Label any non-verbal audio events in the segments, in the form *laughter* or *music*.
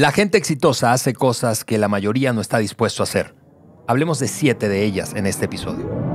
La gente exitosa hace cosas que la mayoría no está dispuesto a hacer. Hablemos de siete de ellas en este episodio.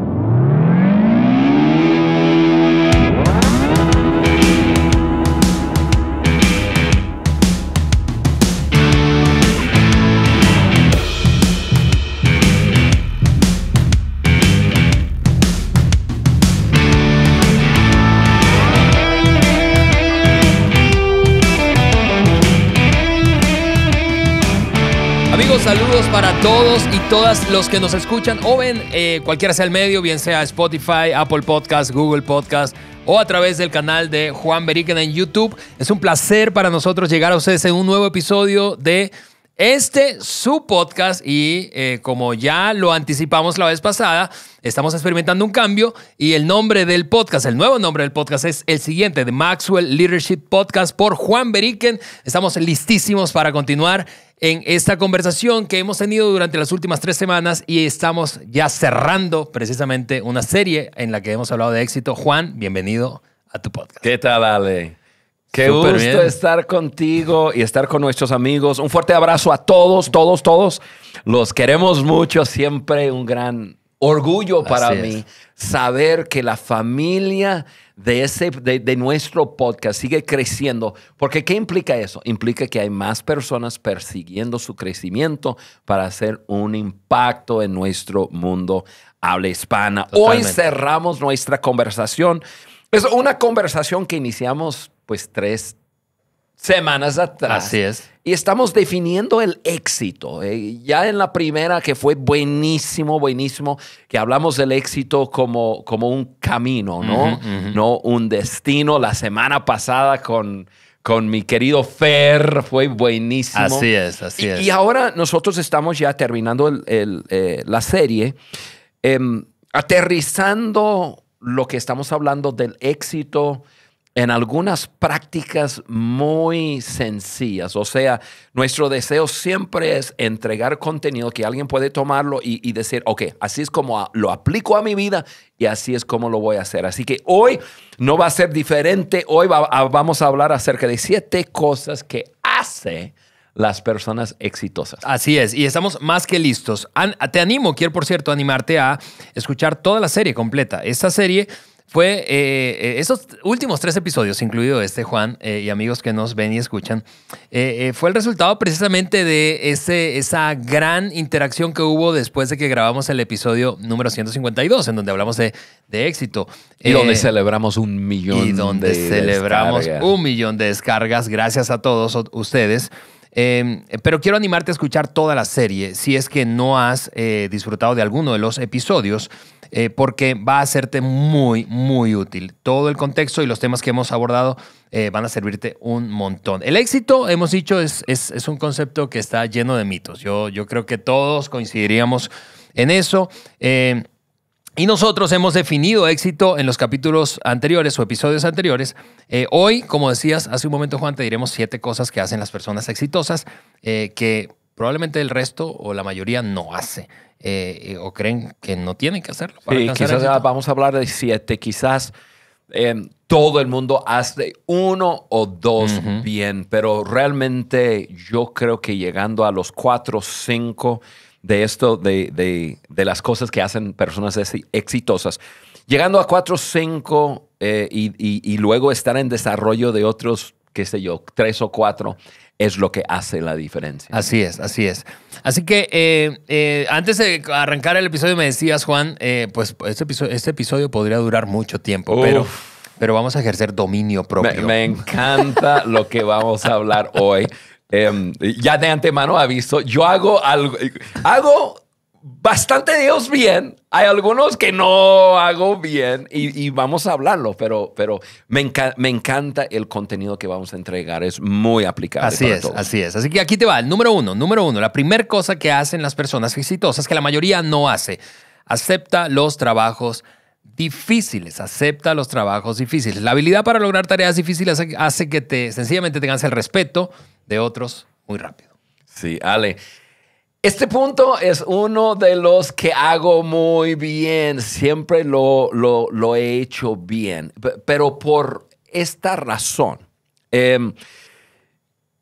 Amigos, saludos para todos y todas los que nos escuchan o ven, eh, cualquiera sea el medio, bien sea Spotify, Apple Podcast, Google Podcast o a través del canal de Juan Beriken en YouTube. Es un placer para nosotros llegar a ustedes en un nuevo episodio de este su podcast y eh, como ya lo anticipamos la vez pasada, estamos experimentando un cambio y el nombre del podcast, el nuevo nombre del podcast es el siguiente, de Maxwell Leadership Podcast por Juan Beriken. Estamos listísimos para continuar en esta conversación que hemos tenido durante las últimas tres semanas y estamos ya cerrando precisamente una serie en la que hemos hablado de éxito. Juan, bienvenido a tu podcast. ¿Qué tal, Ale? Qué gusto estar contigo y estar con nuestros amigos. Un fuerte abrazo a todos, todos, todos. Los queremos mucho. Siempre un gran orgullo para mí saber que la familia de, ese, de, nuestro podcast sigue creciendo. Porque ¿qué implica eso? Implica que hay más personas persiguiendo su crecimiento para hacer un impacto en nuestro mundo habla hispana. Hoy cerramos nuestra conversación. Es una conversación que iniciamos pues tres semanas atrás. Así es. Y estamos definiendo el éxito. ¿eh? ya en la primera que fue buenísimo, buenísimo, que hablamos del éxito como, como un camino, ¿no? No un destino. La semana pasada con, con mi querido Fer fue buenísimo. Así es, así es. Y, ahora nosotros estamos ya terminando eh, la serie, em, aterrizando lo que estamos hablando del éxito en algunas prácticas muy sencillas. O sea, nuestro deseo siempre es entregar contenido que alguien puede tomarlo y, decir, ok, así es como lo aplico a mi vida y así es como lo voy a hacer. Así que hoy no va a ser diferente. Hoy ah, vamos a hablar acerca de siete cosas que hace las personas exitosas. Así es, y estamos más que listos. te animo, quiero por cierto animarte a escuchar toda la serie completa. Esta serie fue eh, eh, esos últimos tres episodios, incluido este, Juan, eh, y amigos que nos ven y escuchan, fue el resultado precisamente de ese, esa gran interacción que hubo después de que grabamos el episodio número 152, en donde hablamos de, de éxito. Y donde celebramos un millón. Y donde celebramos un millón de descargas, gracias a todos ustedes. Em, pero quiero animarte a escuchar toda la serie si es que no has eh, disfrutado de alguno de los episodios, eh, porque va a serte muy, muy útil. Todo el contexto y los temas que hemos abordado eh, van a servirte un montón. El éxito, hemos dicho, es, es, un concepto que está lleno de mitos. Yo, yo creo que todos coincidiríamos en eso. Em, y nosotros hemos definido éxito en los capítulos anteriores o episodios anteriores. Eh, hoy, como decías hace un momento, Juan, te diremos siete cosas que hacen las personas exitosas eh, que probablemente el resto o la mayoría no hace eh, o creen que no tienen que hacerlo. Para sí, quizás vamos a hablar de siete. Quizás todo el mundo hace uno o dos bien, pero realmente yo creo que llegando a los cuatro, cinco de esto, de, de, de las cosas que hacen personas exitosas. Llegando a cuatro 5 cinco eh, y, luego estar en desarrollo de otros, qué sé yo, tres o cuatro, es lo que hace la diferencia. Así es, así es. Así que eh, eh, antes de arrancar el episodio me decías, Juan, pues este, este episodio, podría durar mucho tiempo, pero, pero vamos a ejercer dominio propio. me encanta lo que vamos a hablar hoy. Em, ya de antemano ha visto. yo hago algo, hago bastante Dios bien, hay algunos que no hago bien y, vamos a hablarlo, pero, pero me, encanta el contenido que vamos a entregar, es muy aplicable. Así es, así es. Así que aquí te va, el número uno, número uno, la primera cosa que hacen las personas exitosas, que la mayoría no hace, acepta los trabajos difíciles, acepta los trabajos difíciles. La habilidad para lograr tareas difíciles hace que te sencillamente tengas el respeto de otros muy rápido. Sí, Ale. Este punto es uno de los que hago muy bien, siempre lo, he hecho bien, pero por esta razón, em,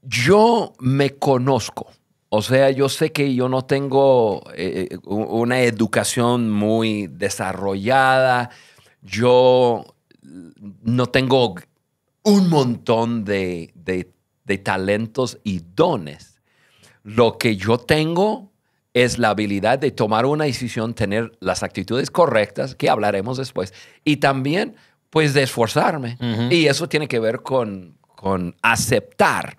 yo me conozco. O sea, yo sé que yo no tengo eh, eh, una educación muy desarrollada, yo mm, no tengo un montón de, talentos y dones. Lo que yo tengo es la habilidad de tomar una decisión, tener las actitudes correctas, que hablaremos después, y también pues de esforzarme. Y eso tiene que ver con, con aceptar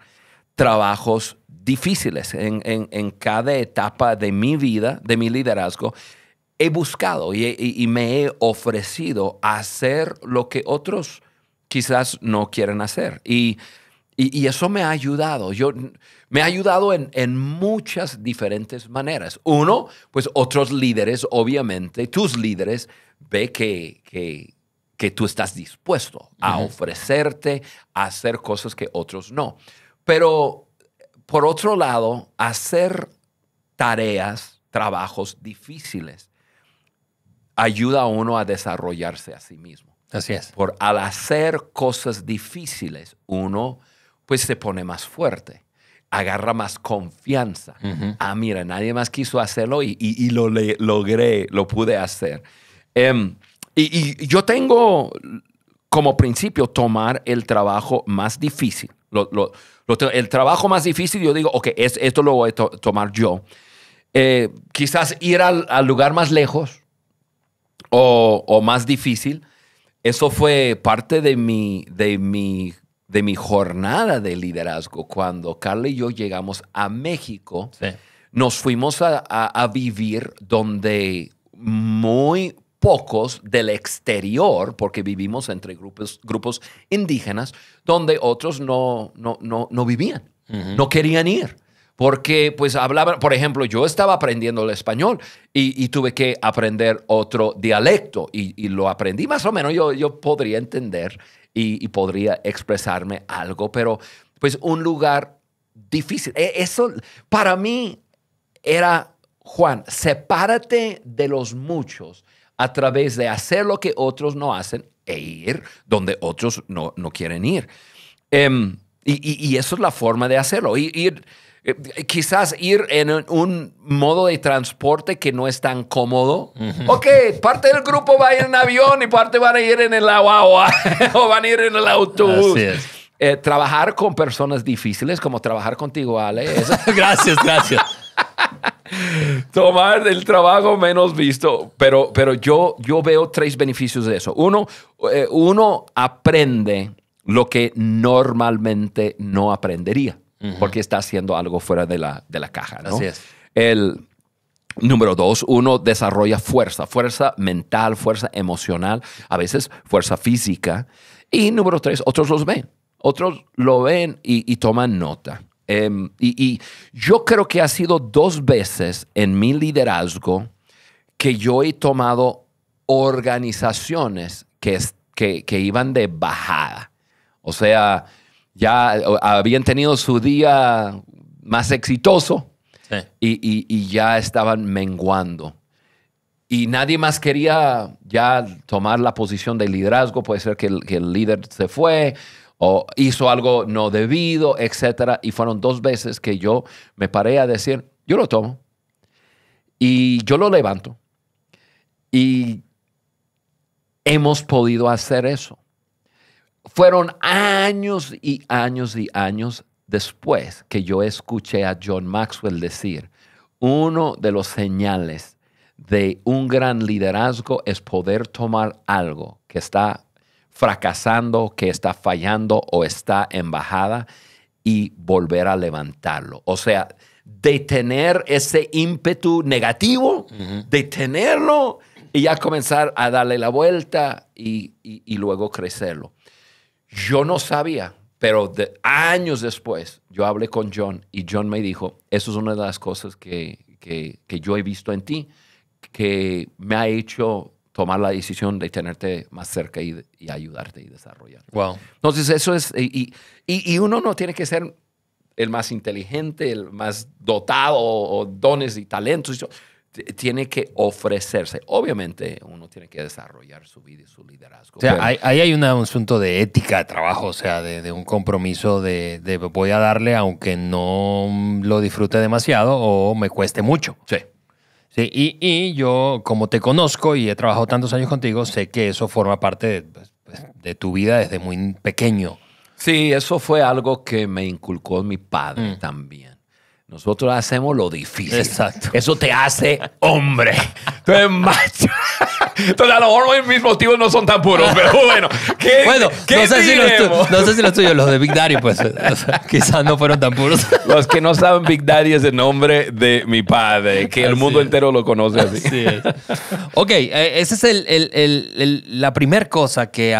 trabajos difíciles en, en, cada etapa de mi vida, de mi liderazgo, he buscado y, me he ofrecido a hacer lo que otros quizás no quieren hacer. Y, y, eso me ha ayudado. Yo, me ha ayudado en, en, muchas diferentes maneras. Uno, pues otros líderes, obviamente, tus líderes, ve que, que, que tú estás dispuesto a ofrecerte a hacer cosas que otros no. Pero por otro lado, hacer tareas, trabajos difíciles, ayuda a uno a desarrollarse a sí mismo. Así es. Por al hacer cosas difíciles, uno pues se pone más fuerte, agarra más confianza. Ah, mira, nadie más quiso hacerlo y, lo logré, lo pude hacer. Em, y yo tengo como principio tomar el trabajo más difícil el trabajo más difícil, yo digo, ok, es, esto lo voy a tomar yo. Eh, quizás ir al, lugar más lejos o, más difícil, eso fue parte de mi, de, mi, de mi jornada de liderazgo. Cuando Carla y yo llegamos a México, nos fuimos a vivir donde muy pocos del exterior, porque vivimos entre grupos, grupos indígenas, donde otros no, no, no, vivían, no querían ir. Porque, pues, hablaban, por ejemplo, yo estaba aprendiendo el español y, tuve que aprender otro dialecto y, lo aprendí más o menos, yo, yo podría entender y, y podría expresarme algo, pero, pues, un lugar difícil. E, eso, para mí, era, Juan, sepárate de los muchos a través de hacer lo que otros no hacen e ir donde otros no, no quieren ir. Em, y, eso es la forma de hacerlo. y ir, eh, quizás ir en un modo de transporte que no es tan cómodo. Ok, parte del grupo va a ir en avión y parte van a ir en el agua o *laughs* van a ir en el autobús. Eh, trabajar con personas difíciles, como trabajar contigo, Ale. *laughs* gracias, gracias. *laughs* Tomar el trabajo menos visto. Pero, pero yo, yo veo tres beneficios de eso. Uno, eh, uno aprende lo que normalmente no aprendería, porque está haciendo algo fuera de la, caja. Así es. El, Número dos, uno desarrolla fuerza, fuerza mental, fuerza emocional, a veces fuerza física. Y número tres, otros los ven, otros lo ven y, y toman nota. Em, y, yo creo que ha sido dos veces en mi liderazgo que yo he tomado organizaciones que, iban de bajada. O sea, ya habían tenido su día más exitoso y, ya estaban menguando y nadie más quería ya tomar la posición de liderazgo. Puede ser que el, que el líder se fue, o hizo algo no debido, etcétera. Y fueron dos veces que yo me paré a decir, yo lo tomo y yo lo levanto. Y hemos podido hacer eso. Fueron años y años y años después que yo escuché a John Maxwell decir, uno de los señales de un gran liderazgo es poder tomar algo que está fracasando, que está fallando o está en bajada y volver a levantarlo. O sea, detener ese ímpetu negativo, detenerlo y ya comenzar a darle la vuelta y, luego crecerlo. Yo no sabía, pero años después yo hablé con John y John me dijo, eso es una de las cosas que yo he visto en ti, que me ha hecho tomar la decisión de tenerte más cerca y, ayudarte y desarrollar. Wow. Entonces, eso es, y, y, uno no tiene que ser el más inteligente, el más dotado o, dones y talentos. Tiene que ofrecerse. Obviamente, uno tiene que desarrollar su vida y su liderazgo. O sea, ahí hay un asunto de ética de trabajo, o sea, de, un compromiso de, de voy a darle aunque no lo disfrute demasiado o me cueste mucho. Sí. Sí, y, yo, como te conozco y he trabajado tantos años contigo, sé que eso forma parte de, pues, pues, tu vida desde muy pequeño. Sí, eso fue algo que me inculcó mi padre mm. también. Nosotros hacemos lo difícil. Exacto. Eso te hace hombre. Tú *laughs* macho. Entonces, a lo mejor mis motivos no son tan puros, pero bueno. bueno, no, sé si los no, sé si los tuyos, los de Big Daddy, pues quizás no fueron tan puros. Los que no saben, Big Daddy es el nombre de mi padre, que el mundo entero lo conoce así. ok, eh, esa es la primera cosa que eh,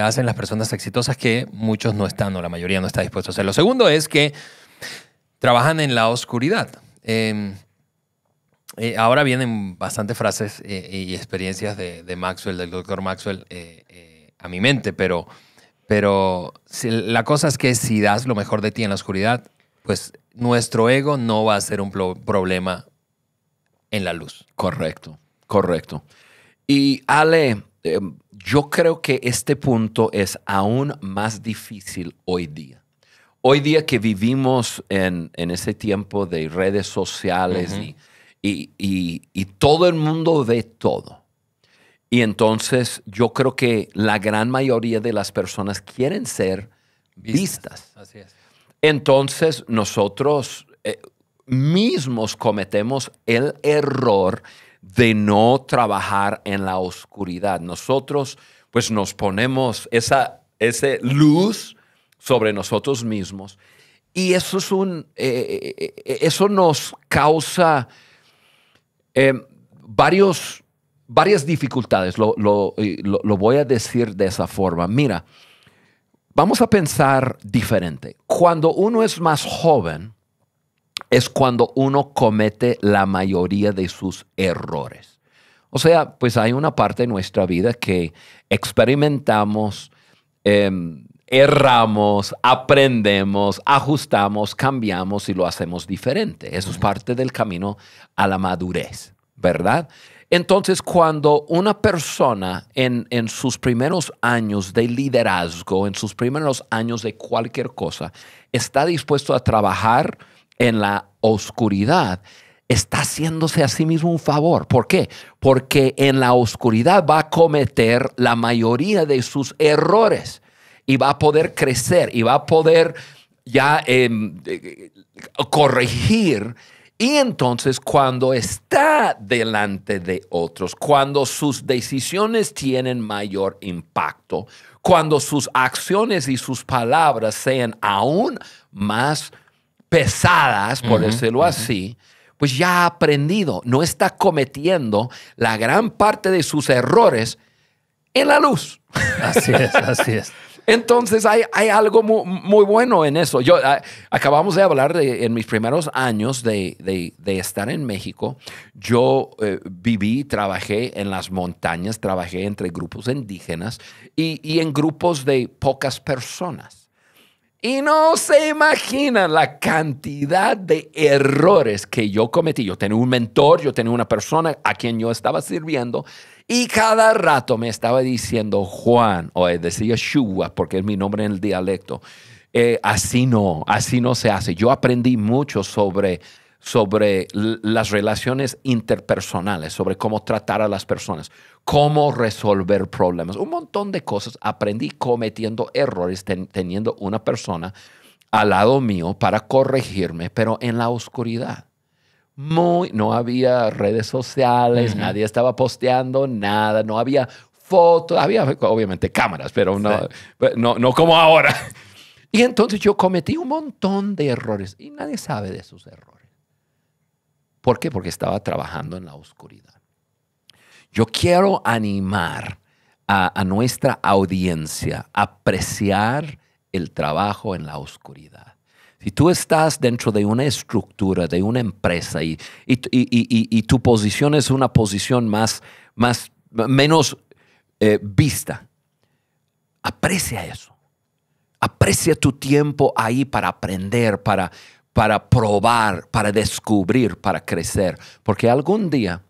hacen las personas exitosas que muchos no están o la mayoría no está dispuesto a hacer. Lo segundo es que trabajan en la oscuridad. Em, eh, ahora vienen bastantes frases eh, y experiencias de, Maxwell, del doctor Maxwell, eh, a mi mente, pero, pero la cosa es que si das lo mejor de ti en la oscuridad, pues nuestro ego no va a ser un problema en la luz. Correcto, correcto. Y Ale, em, yo creo que este punto es aún más difícil hoy día hoy día que vivimos en, ese tiempo de redes sociales y, todo el mundo ve todo. Y entonces yo creo que la gran mayoría de las personas quieren ser vistas. Entonces nosotros eh, mismos cometemos el error de no trabajar en la oscuridad. Nosotros pues nos ponemos esa, esa luz sobre nosotros mismos. Y eso, es un, eh, eh, eh, eso nos causa varios, varias dificultades, lo, voy a decir de esa forma. Mira, vamos a pensar diferente. Cuando uno es más joven, es cuando uno comete la mayoría de sus errores. O sea, pues hay una parte de nuestra vida que experimentamos em, erramos, aprendemos, ajustamos, cambiamos y lo hacemos diferente. Eso es parte del camino a la madurez, ¿verdad? Entonces, cuando una persona en, sus primeros años de liderazgo, en sus primeros años de cualquier cosa, está dispuesto a trabajar en la oscuridad, está haciéndose a sí mismo un favor. ¿Por qué? Porque en la oscuridad va a cometer la mayoría de sus errores y va a poder crecer y va a poder ya em, eh, corregir. Y entonces cuando está delante de otros, cuando sus decisiones tienen mayor impacto, cuando sus acciones y sus palabras sean aún más pesadas, por decirlo así, pues ya ha aprendido, no está cometiendo la gran parte de sus errores en la luz. Así es, así es. *laughs* Entonces hay, algo muy, bueno en eso. Yo, ah, acabamos de hablar de, en mis primeros años de, estar en México. Yo eh, viví, trabajé en las montañas, trabajé entre grupos indígenas y, y en grupos de pocas personas. Y no se imaginan la cantidad de errores que yo cometí. Yo tenía un mentor, yo tenía una persona a quien yo estaba sirviendo y cada rato me estaba diciendo Juan, o eh, decía Shua, porque es mi nombre en el dialecto. Eh, así no, así no se hace. Yo aprendí mucho sobre, sobre las relaciones interpersonales, sobre cómo tratar a las personas, cómo resolver problemas. Un montón de cosas aprendí cometiendo errores, teniendo una persona al lado mío para corregirme, pero en la oscuridad no había redes sociales, nadie estaba posteando nada, no había fotos, había obviamente cámaras, pero no, como ahora. Y entonces yo cometí un montón de errores y nadie sabe de esos errores. ¿Por qué? Porque estaba trabajando en la oscuridad. Yo quiero animar a nuestra audiencia a apreciar el trabajo en la oscuridad si tú estás dentro de una estructura, de una empresa y, y, tu posición es una posición más, más menos eh, vista, aprecia eso. Aprecia tu tiempo ahí para aprender, para, para probar, para descubrir, para crecer. Porque algún día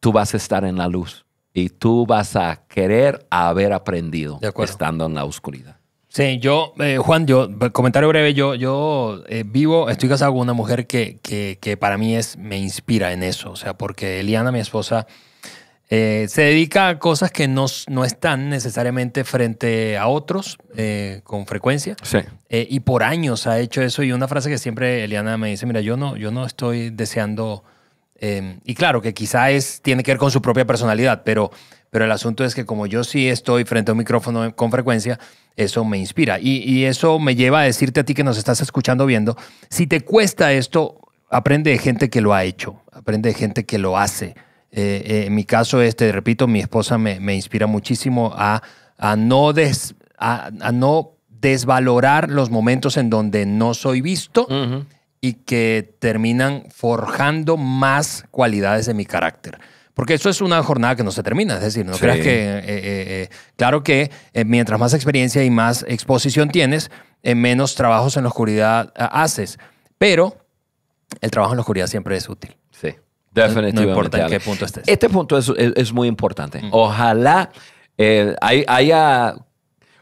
tú vas a estar en la luz y tú vas a querer haber aprendido estando en la oscuridad. Sí, yo, eh, Juan, yo, comentario breve, yo, yo eh, vivo, estoy casado con una mujer que, para mí es, me inspira en eso, o sea, porque Eliana, mi esposa, eh, se dedica a cosas que no, no están necesariamente frente a otros con frecuencia. Sí. y por años ha hecho eso y una frase que siempre Eliana me dice, mira, yo no, yo no estoy deseando, y claro que quizá tiene que ver con su propia personalidad, pero pero el asunto es que como yo sí estoy frente a un micrófono con frecuencia, eso me inspira. Y, eso me lleva a decirte a ti que nos estás escuchando, viendo, si te cuesta esto, aprende de gente que lo ha hecho, aprende de gente que lo hace. Eh, eh, en mi caso, este, repito, mi esposa me, inspira muchísimo a, no a, no desvalorar los momentos en donde no soy visto y que terminan forjando más cualidades de mi carácter. Porque eso es una jornada que no se termina, es decir, no creas que, eh, eh, eh, claro que mientras más experiencia y más exposición tienes, menos trabajos en la oscuridad haces, pero el trabajo en la oscuridad siempre es útil. Sí, definitivamente. No, importa en qué punto estés. Este punto es, muy importante. Mm. Ojalá haya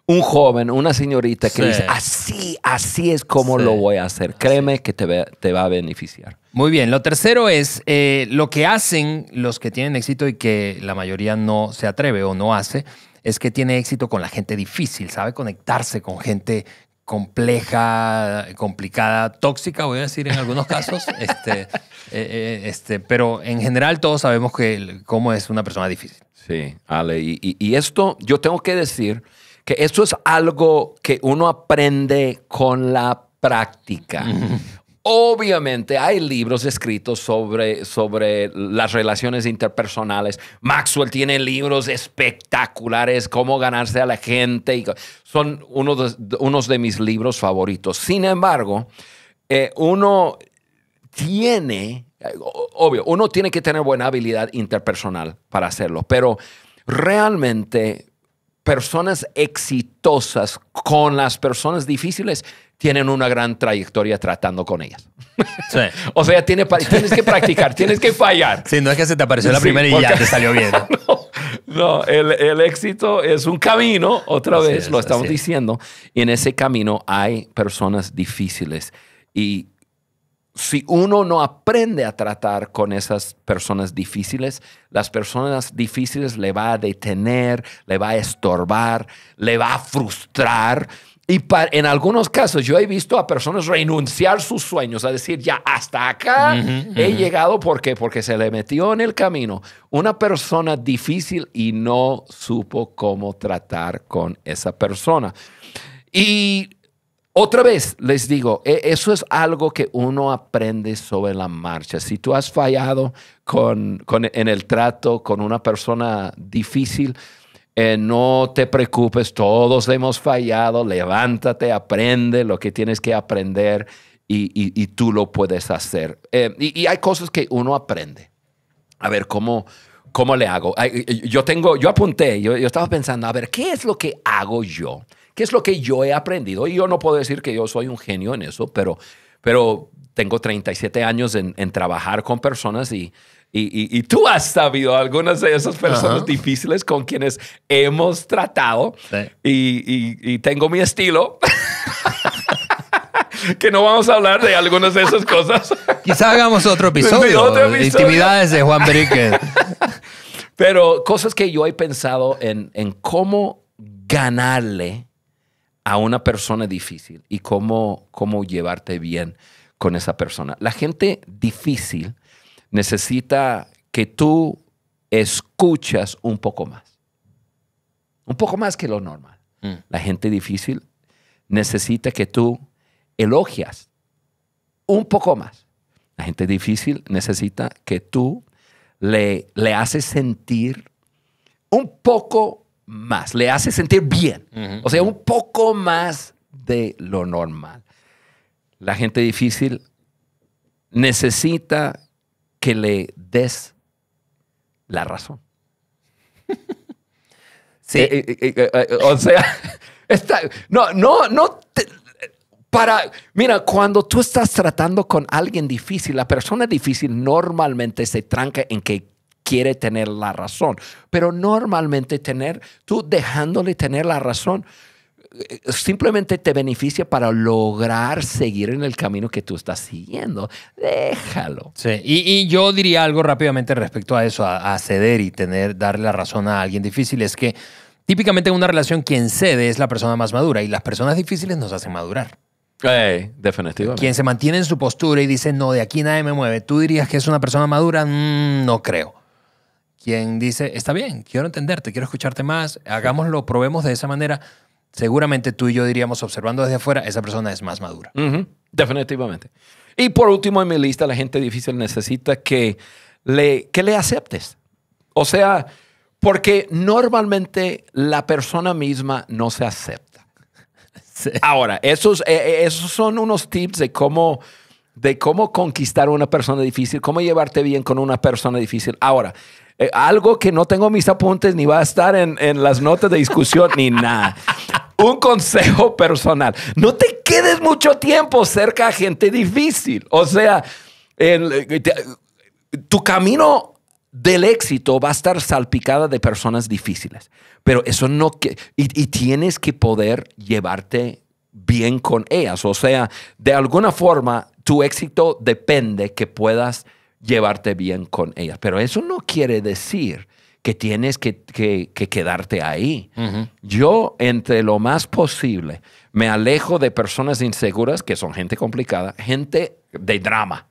un joven, una señorita que dice, así, así es como lo voy a hacer. Créeme que te, te, va a beneficiar. Muy bien, lo tercero es eh, lo que hacen los que tienen éxito y que la mayoría no se atreve o no hace, es que tiene éxito con la gente difícil, sabe conectarse con gente compleja, complicada, tóxica, voy a decir en algunos casos, *laughs* este, eh, eh, este, pero en general todos sabemos que, cómo es una persona difícil. Sí, Ale, y esto yo tengo que decir que esto es algo que uno aprende con la práctica. Obviamente hay libros escritos sobre, sobre las relaciones interpersonales. Maxwell tiene libros espectaculares, cómo ganarse a la gente. Y son uno de, unos de mis libros favoritos. Sin embargo, eh, uno tiene, obvio, uno tiene que tener buena habilidad interpersonal para hacerlo, pero realmente personas exitosas con las personas difíciles tienen una gran trayectoria tratando con ellas. *laughs* o sea, tiene, tienes que practicar, tienes que fallar. Sí, no es que se te apareció la primera y ya te salió bien. *laughs* no, el, éxito es un camino, otra vez lo estamos diciendo, y en ese camino hay personas difíciles. Y si uno no aprende a tratar con esas personas difíciles, las personas difíciles le va a detener, le va a estorbar, le va a frustrar. Y en algunos casos yo he visto a personas renunciar sus sueños, a decir, ya hasta acá he llegado porque porque se le metió en el camino una persona difícil y no supo cómo tratar con esa persona. Y otra vez les digo, e, eso es algo que uno aprende sobre la marcha. Si tú has fallado con, en el trato con una persona difícil, eh, no te preocupes, todos hemos fallado, levántate, aprende lo que tienes que aprender y, tú lo puedes hacer. Eh, y, hay cosas que uno aprende. A ver, ¿cómo, cómo le hago? Yo tengo, yo apunté, yo, yo estaba pensando, a ver, ¿qué es lo que hago yo? ¿Qué es lo que yo he aprendido? Y yo no puedo decir que yo soy un genio en eso, pero, pero tengo 37 años en, trabajar con personas y, y, tú has sabido algunas de esas personas difíciles con quienes hemos tratado y tengo mi estilo. *laughs* que no vamos a hablar de algunas de esas cosas. Quizá hagamos otro *laughs* episodio. Intimidades de Juan Berique. *laughs* Pero cosas que yo he pensado en, en cómo ganarle a una persona difícil y cómo, cómo llevarte bien con esa persona. La gente difícil necesita que tú escuchas un poco más. Un poco más que lo normal. Mm. La gente difícil necesita que tú elogias un poco más. La gente difícil necesita que tú le, le haces sentir un poco más, le hace sentir bien. O sea, un poco más de lo normal. La gente difícil necesita que le des la razón. *laughs* sí. Eh, eh, eh, o sea, *laughs* no, no, no. para, mira, cuando tú estás tratando con alguien difícil, la persona difícil normalmente se tranca en que quiere tener la razón. Pero normalmente tener, tú dejándole tener la razón, eh, simplemente te beneficia para lograr seguir en el camino que tú estás siguiendo. Déjalo. Sí, y, yo diría algo rápidamente respecto a eso, a, ceder y tener, darle la razón a alguien difícil, es que típicamente en una relación quien cede es la persona más madura y las personas difíciles nos hacen madurar. Hey, eh, definitivamente. Quien se mantiene en su postura y dice, no, de aquí nadie me mueve, tú dirías que es una persona madura, mm, no creo quien dice, está bien, quiero entenderte, quiero escucharte más, hagámoslo, probemos de esa manera, seguramente tú y yo diríamos, observando desde afuera, esa persona es más madura. Definitivamente. Y por último en mi lista, la gente difícil necesita que le, que le aceptes. O sea, porque normalmente la persona misma no se acepta. *laughs* Ahora, esos, eh, eh, esos son unos tips de cómo de cómo conquistar a una persona difícil, cómo llevarte bien con una persona difícil. Ahora, eh, algo que no tengo mis apuntes ni va a estar en, las notas de discusión ni nada. Un consejo personal. No te quedes mucho tiempo cerca a gente difícil. O sea, eh, eh, tu camino del éxito va a estar salpicada de personas difíciles. Pero eso no... y tienes que poder llevarte bien con ellas. O sea, de alguna forma, tu éxito depende que puedas llevarte bien con ellas. Pero eso no quiere decir que tienes que, quedarte ahí. Yo, entre lo más posible, me alejo de personas inseguras, que son gente complicada, gente de drama.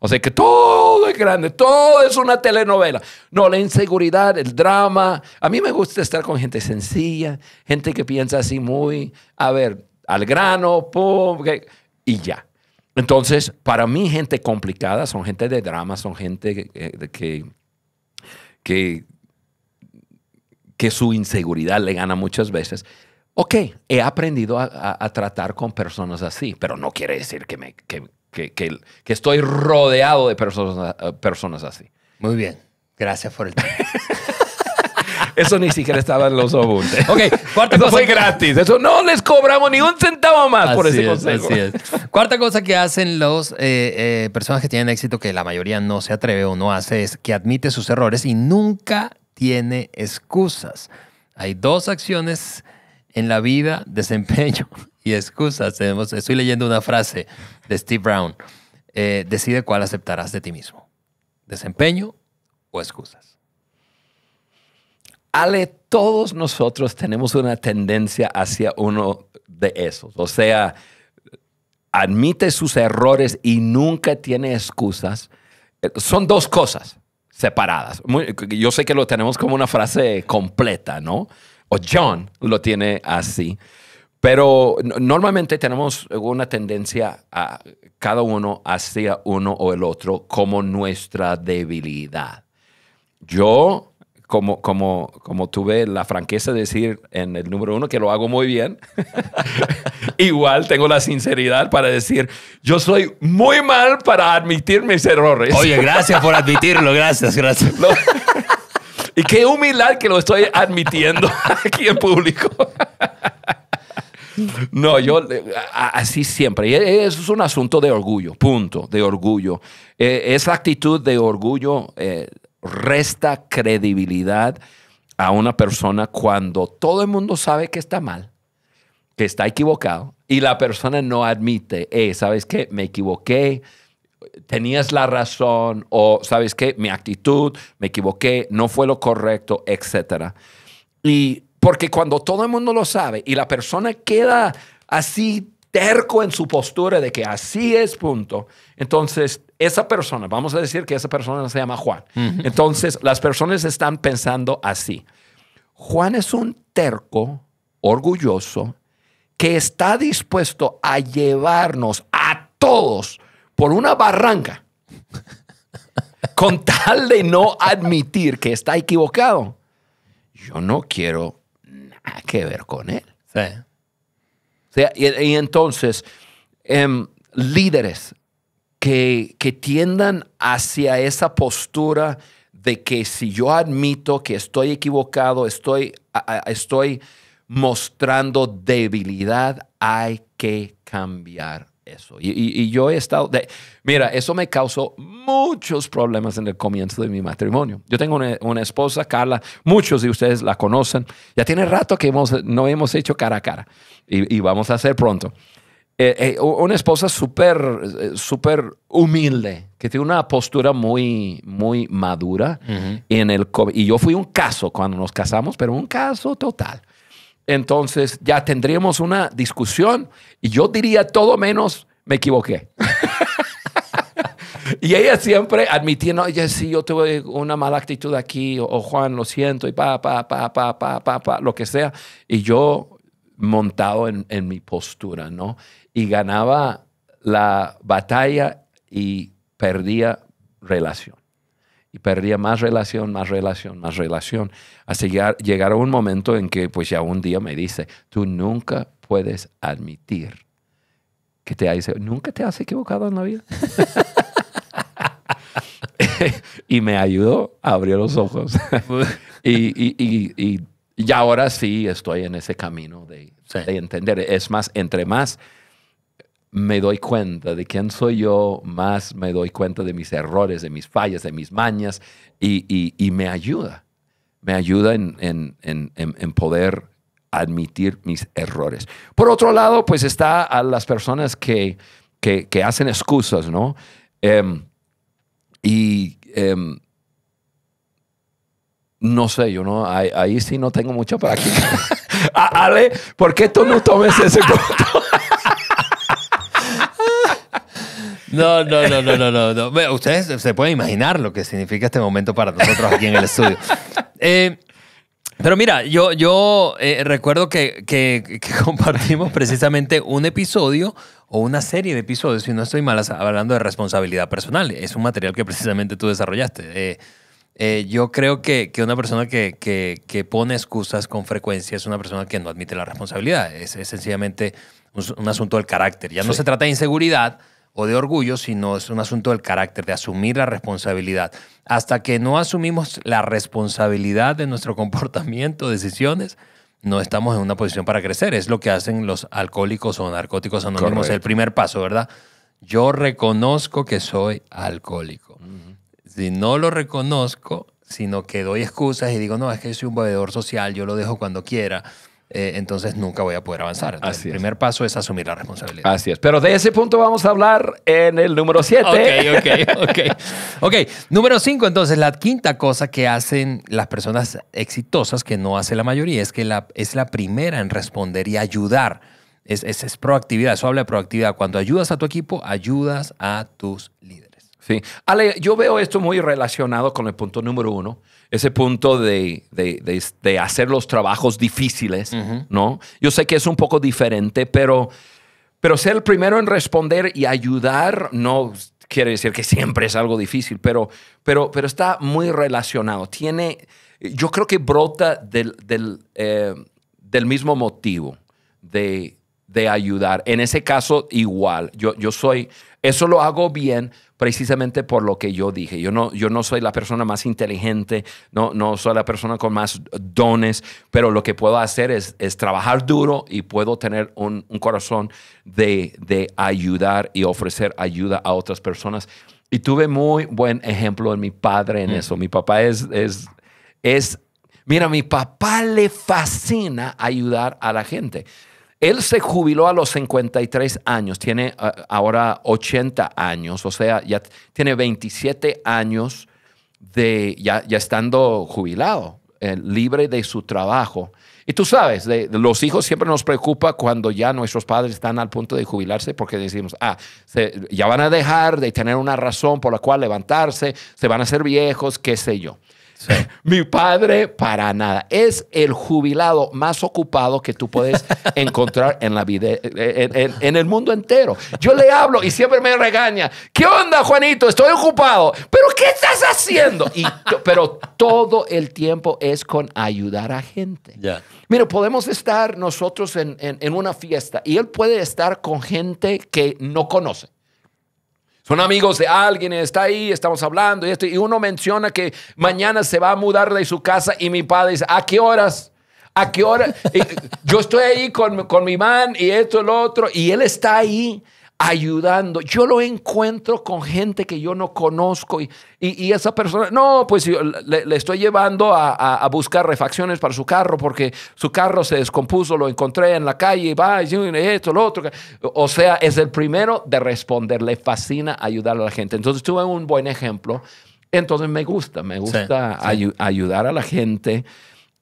O sea que todo es grande, todo es una telenovela. No, la inseguridad, el drama. A mí me gusta estar con gente sencilla, gente que piensa así muy, a ver, al grano, pum, y ya. Entonces, para mí, gente complicada son gente de drama, son gente eh, que, que, que, su inseguridad le gana muchas veces. Ok, he aprendido a, tratar con personas así, pero no quiere decir que, me, que, que estoy rodeado de personas, eh, personas así. Muy bien, gracias por el tiempo. *laughs* Eso ni siquiera estaba en los obuntes. Ok, cuarta Eso cosa. fue gratis. Eso no les cobramos ni un centavo más por ese consejo. Así es. Cuarta cosa que hacen los eh, eh, personas que tienen éxito, que la mayoría no se atreve o no hace, es que admite sus errores y nunca tiene excusas. Hay dos acciones en la vida, *laughs* desempeño y excusas. Estoy leyendo una frase de Steve Brown. Eh, decide cuál aceptarás de ti mismo. Desempeño o excusas. Ale, todos nosotros tenemos una tendencia hacia uno de esos. O sea, admite sus errores y nunca tiene excusas. Son dos cosas separadas. yo sé que lo tenemos como una frase completa, ¿no? O John lo tiene así. Pero normalmente tenemos una tendencia a cada uno hacia uno o el otro como nuestra debilidad. Yo como, como, como tuve la franqueza de decir en el número uno que lo hago muy bien, *laughs* igual tengo la sinceridad para decir, yo soy muy mal para admitir mis errores. Oye, gracias por admitirlo, gracias, gracias. *laughs* y qué humildad que lo estoy admitiendo *laughs* aquí en público. No, yo así siempre. Es un asunto de orgullo, punto, de orgullo. Eh, esa actitud de orgullo eh, resta credibilidad a una persona cuando todo el mundo sabe que está mal, que está equivocado, y la persona no admite, eh, ¿sabes qué? Me equivoqué, tenías la razón, o ¿sabes qué? Mi actitud, me equivoqué, no fue lo correcto, etc. Y porque cuando todo el mundo lo sabe y la persona queda así terco en su postura de que así es, punto, entonces esa persona, vamos a decir que esa persona se llama Juan, entonces las personas están pensando así. Juan es un terco, orgulloso, que está dispuesto a llevarnos a todos por una barranca *laughs* con tal de no admitir que está equivocado. Yo no quiero nada que ver con él. Sí y, entonces, em, líderes que, tiendan hacia esa postura de que si yo admito que estoy equivocado, estoy, estoy mostrando debilidad, hay que cambiar eso. Y, yo he estado... mira, eso me causó muchos problemas en el comienzo de mi matrimonio. Yo tengo una, esposa, Carla, muchos de ustedes la conocen. Ya tiene rato que hemos, no hemos hecho cara a cara y, vamos a hacer pronto. Eh, eh, una esposa súper, eh, súper humilde, que tiene una postura muy, muy madura. en el, y yo fui un caso cuando nos casamos, pero un caso total entonces ya tendríamos una discusión y yo diría todo menos me equivoqué. *laughs* y ella siempre admitiendo, oye, sí, yo tuve una mala actitud aquí, o, Juan, lo siento, y pa, pa, pa, pa, pa, pa, pa, lo que sea. Y yo montado en, en mi postura, ¿no? Y ganaba la batalla y perdía relación y perdía más relación, más relación, más relación, hasta llegar, a un momento en que pues ya un día me dice, tú nunca puedes admitir que te dice, nunca te has equivocado en la vida. *laughs* y me ayudó a abrir los ojos. *laughs* y, y, y, y, ahora sí estoy en ese camino de, de entender. Es más, entre más me doy cuenta de quién soy yo, más me doy cuenta de mis errores, de mis fallas, de mis mañas, y, y, me ayuda. Me ayuda en, en, en, en, poder admitir mis errores. Por otro lado, pues está a las personas que, que, que hacen excusas, ¿no? Em, y em, no sé, yo no, ahí, sí no tengo mucho para aquí. *laughs* Ale, ¿por qué tú no tomes ese punto? *laughs* No, no, no, no, no, no. ustedes se pueden imaginar lo que significa este momento para nosotros aquí en el estudio. Eh, pero mira, yo, yo eh, recuerdo que, *laughs* compartimos precisamente un episodio o una serie de episodios, si no estoy mal hablando de responsabilidad personal. Es un material que precisamente tú desarrollaste. Eh, yo creo que, una persona que, pone excusas con frecuencia es una persona que no admite la responsabilidad. Es, sencillamente un, asunto del carácter. Ya no se trata de inseguridad, o de orgullo, sino es un asunto del carácter, de asumir la responsabilidad. Hasta que no asumimos la responsabilidad de nuestro *laughs* comportamiento, decisiones, no estamos en una posición para crecer. Es lo que hacen los alcohólicos o narcóticos anónimos. El primer paso, ¿verdad? Yo reconozco que soy alcohólico. Si no lo reconozco, sino que doy excusas y digo, no, es que soy un bebedor social, yo lo dejo cuando quiera eh, entonces nunca voy a poder avanzar. el primer paso es asumir la responsabilidad. Así es. Pero de ese punto vamos a hablar en el número 7. Ok, ok, *laughs* ok. ok, número 5. Entonces, la quinta cosa que hacen las personas exitosas, que no hace la mayoría, es que la, es la primera en responder y ayudar. Es, es, es proactividad, eso habla de proactividad. Cuando ayudas a tu equipo, ayudas a tus líderes. Sí. Ale, yo veo esto muy relacionado con el punto número uno, ese punto de, hacer los trabajos difíciles, ¿no? Yo sé que es un poco diferente, pero, pero ser el primero en responder y ayudar no quiere decir que siempre es algo difícil, pero, pero, está muy relacionado. Tiene, yo creo que brota del, eh, mismo motivo de, ayudar. En ese caso, igual. Yo, yo soy, eso lo hago bien precisamente por lo que yo dije. Yo no, yo no soy la persona más inteligente, no, no soy la persona con más dones, pero lo que puedo hacer es, trabajar duro y puedo tener un, corazón de, ayudar y ofrecer ayuda a otras personas. Y tuve muy buen ejemplo en mi padre en mm. eso. Mi papá es, es, es, mira, mi papá le fascina ayudar a la gente. Él se jubiló a los 53 años, tiene eh, ahora 80 años, o sea, ya tiene 27 años de ya, estando jubilado, eh, libre de su trabajo. Y tú sabes, los hijos siempre nos preocupa cuando ya nuestros padres están al punto de jubilarse porque decimos, ah, ya van a dejar de tener una razón por la cual levantarse, se van a ser viejos, qué sé yo. *laughs* Mi padre, para nada. Es el jubilado más ocupado que tú puedes *laughs* encontrar en la vida, en, el mundo entero. Yo le hablo y siempre me regaña. ¿Qué onda, Juanito? Estoy ocupado. ¿Pero qué estás haciendo? pero todo el tiempo es con ayudar a gente. Mira, podemos estar nosotros en una fiesta y él puede estar con gente que no conoce. Son amigos de alguien, está ahí, estamos hablando y esto. Y uno menciona que mañana se va a mudar de su casa y mi padre dice, ¿a qué horas? ¿A qué hora? yo estoy ahí con, con mi man y esto, el otro, y él está ahí ayudando. Yo lo encuentro con gente que yo no conozco y, y, esa persona, no, pues le, estoy llevando a, a, buscar refacciones para su carro porque su carro se descompuso, lo encontré en la calle, va, y esto, lo otro. O sea, es el primero de responder, le fascina ayudar a la gente. Entonces tuve un buen ejemplo. Entonces me gusta, me gusta ayudar a la gente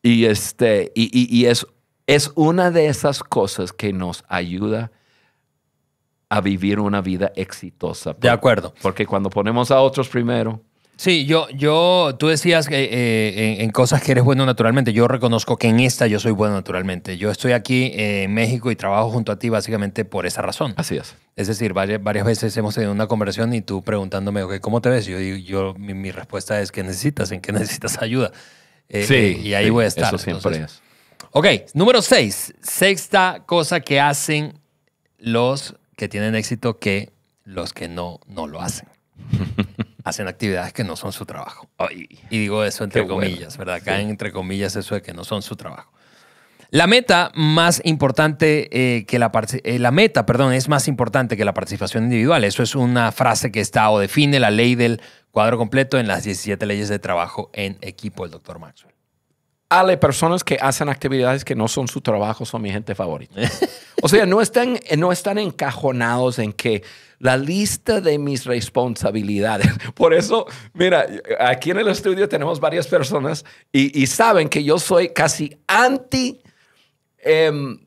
y, este, y, y es, es una de esas cosas que nos ayuda a vivir una vida exitosa. De acuerdo. Porque cuando ponemos a otros primero, Sí, yo, yo, tú decías que eh, eh, en, cosas que eres bueno naturalmente. Yo reconozco que en esta yo soy bueno naturalmente. Yo estoy aquí eh, en México y trabajo junto a ti básicamente por esa razón. Así es. Es decir, varias, veces hemos tenido una conversación y tú preguntándome, ¿cómo te ves? Yo, yo mi, respuesta es que necesitas, en que *laughs* necesitas ayuda. sí. y ahí voy a estar. Eso siempre es. Ok, número seis. Sexta cosa que hacen los que tienen éxito que los que no, no lo hacen. *laughs* hacen actividades que no son su trabajo. y digo eso entre comillas, ¿verdad? Caen entre comillas eso de que no son su trabajo. La meta más importante eh, que la, eh, la meta, perdón, es más importante que la participación individual. Eso es una frase que está o define la ley del cuadro completo en las 17 leyes de trabajo en equipo del doctor Maxwell a personas que hacen actividades que no son su trabajo, son mi gente favorita. o sea, no están, no están encajonados en que la lista de mis responsabilidades. Por eso, mira, aquí en el estudio tenemos varias personas y, saben que yo soy casi anti... Em,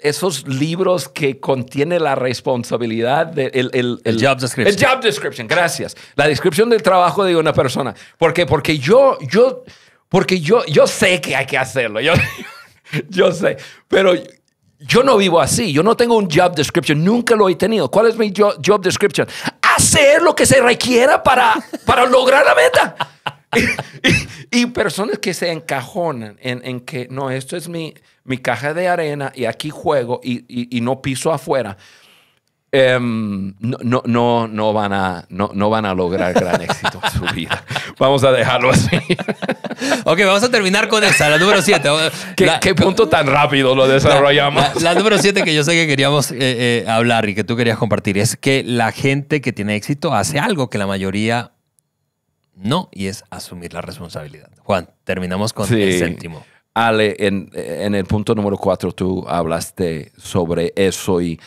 esos libros que contiene la responsabilidad del el, job description. El job description, gracias. La descripción del trabajo de una persona. ¿Por qué? Porque yo, yo, porque yo, yo sé que hay que hacerlo, yo, *laughs* yo sé, pero yo no vivo así, yo no tengo un job description, nunca lo he tenido. ¿Cuál es mi job, description? Hacer lo que se requiera para, para lograr la meta. *laughs* Y, personas que se encajonan en, en, que, no, esto es mi, mi caja de arena y aquí juego y, y no piso afuera. Em, no, no, no, van a, no, no, van a lograr gran éxito en su vida. Vamos a dejarlo así. ok, vamos a terminar con esa, la número 7. ¿Qué, punto tan rápido lo desarrollamos? La, número 7 que yo sé que queríamos eh, eh, hablar y que tú querías compartir es que la gente que tiene éxito hace algo que la mayoría no, y es asumir la responsabilidad. Juan, terminamos con el séptimo. Ale, en, en el punto número 4 tú hablaste sobre eso y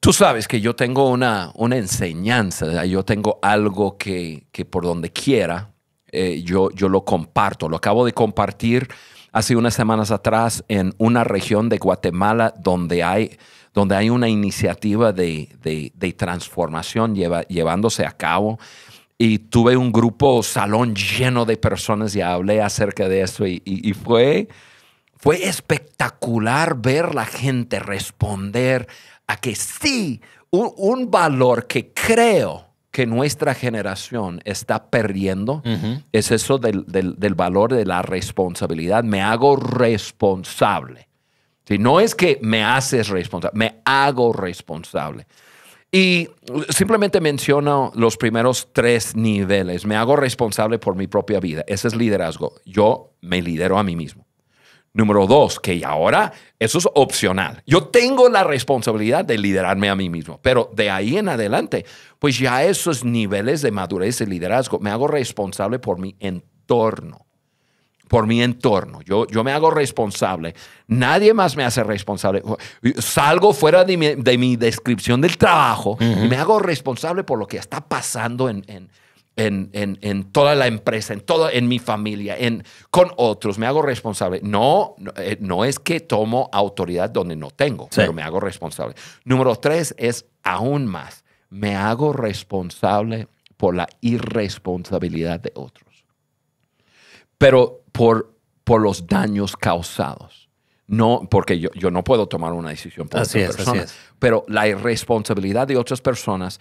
Tú sabes que yo tengo una, una enseñanza, yo tengo algo que, por donde quiera eh, yo, yo lo comparto. Lo acabo de compartir hace unas semanas atrás en una región de Guatemala donde hay, donde hay una iniciativa de, transformación llevándose a cabo. Y tuve un grupo salón lleno de personas y hablé acerca de eso y, fue, fue espectacular ver la gente responder a que sí, un, valor que creo que nuestra generación está perdiendo es eso del, valor de la responsabilidad. Me hago responsable. Si no es que me haces responsable, me hago responsable. Y simplemente menciono los primeros tres niveles. Me hago responsable por mi propia vida. Ese es liderazgo. Yo me lidero a mí mismo. Número dos, que ahora eso es opcional. Yo tengo la responsabilidad de liderarme a mí mismo, pero de ahí en adelante, pues ya esos niveles de madurez y liderazgo, me hago responsable por mi entorno por mi entorno. Yo, yo me hago responsable. Nadie más me hace responsable. Salgo fuera de mi, descripción del trabajo y me hago responsable por lo que está pasando en en, toda la empresa, en toda en mi familia, en, con otros, me hago responsable. No, no eh, es que tomo autoridad donde no tengo, pero me hago responsable. Número tres es aún más, me hago responsable por la irresponsabilidad de otros, pero por, por los daños causados. No, porque yo, yo no puedo tomar una decisión por otras personas, pero la irresponsabilidad de otras personas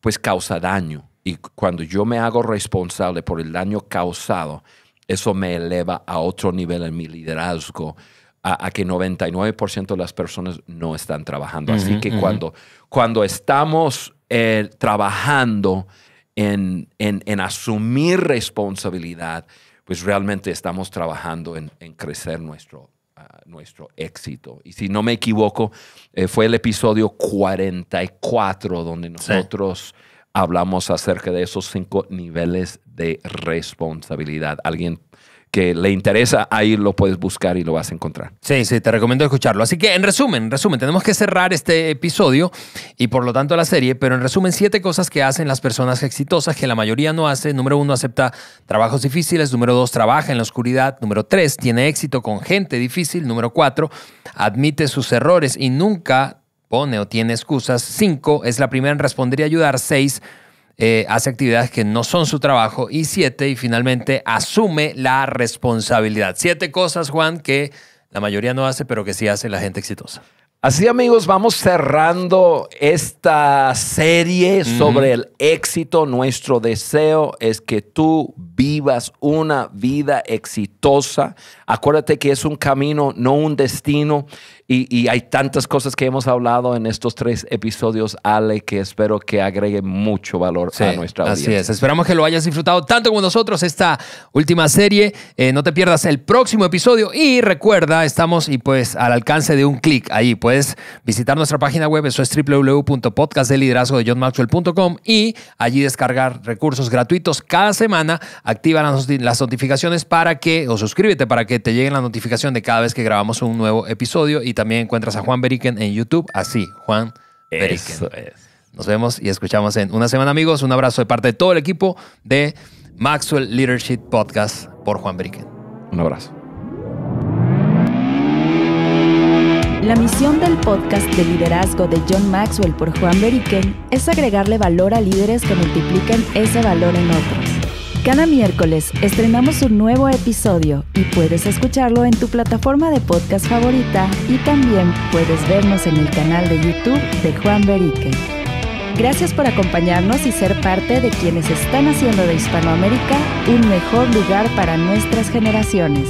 pues causa daño y cuando yo me hago responsable por el daño causado, eso me eleva a otro nivel en mi liderazgo, a, a que 99% de las personas no están trabajando. Así que cuando, cuando estamos eh, trabajando en, en, asumir responsabilidad, pues realmente estamos trabajando en, crecer nuestro, ah, nuestro éxito. Y si no me equivoco, eh, fue el episodio 44 donde nosotros hablamos acerca de esos cinco niveles de responsabilidad. Alguien que le interesa, ahí lo puedes buscar y lo vas a encontrar. Sí, sí, te recomiendo escucharlo. Así que en resumen, resumen, tenemos que cerrar este episodio y por lo tanto la serie, pero en resumen, siete cosas que hacen las personas exitosas que la mayoría no hace. Número uno, acepta trabajos difíciles. Número dos, trabaja en la oscuridad. Número tres, tiene éxito con gente difícil. Número cuatro, admite sus errores y nunca pone o tiene excusas. Cinco, es la primera en responder y ayudar. Seis, eh, hace actividades que no son su trabajo. Y siete, y finalmente, asume la responsabilidad. Siete cosas, Juan, que la mayoría no hace, pero que sí hace la gente exitosa. Así amigos, vamos cerrando esta serie sobre el éxito. Nuestro deseo es que tú vivas una vida exitosa. Acuérdate que es un camino, no un destino. Y, hay tantas cosas que hemos hablado en estos tres episodios, Ale, que espero que agregue mucho valor a nuestra audiencia. Así es, esperamos que lo hayas disfrutado tanto como nosotros esta última serie. Eh, no te pierdas el próximo episodio y recuerda, estamos y pues al alcance de un clic ahí. Puedes visitar nuestra página web, eso es www.podcastdeliderazgodejohnmaxwell.com y allí descargar recursos gratuitos cada semana. Activa las, notificaciones para que, o suscríbete para que te lleguen la notificación de cada vez que grabamos un nuevo episodio y también encuentras a Juan Beriken en YouTube, así, Juan Beriken. Nos vemos y escuchamos en una semana, amigos. Un abrazo de parte de todo el equipo de Maxwell Leadership Podcast por Juan Beriken. Un abrazo. La misión del podcast de liderazgo de John Maxwell por Juan Beriken es agregarle valor a líderes que multipliquen ese valor en otros. Cada miércoles estrenamos un nuevo episodio y puedes escucharlo en tu plataforma de podcast favorita y también puedes vernos en el canal de YouTube de Juan Berique. Gracias por acompañarnos y ser parte de quienes están haciendo de Hispanoamérica un mejor lugar para nuestras generaciones.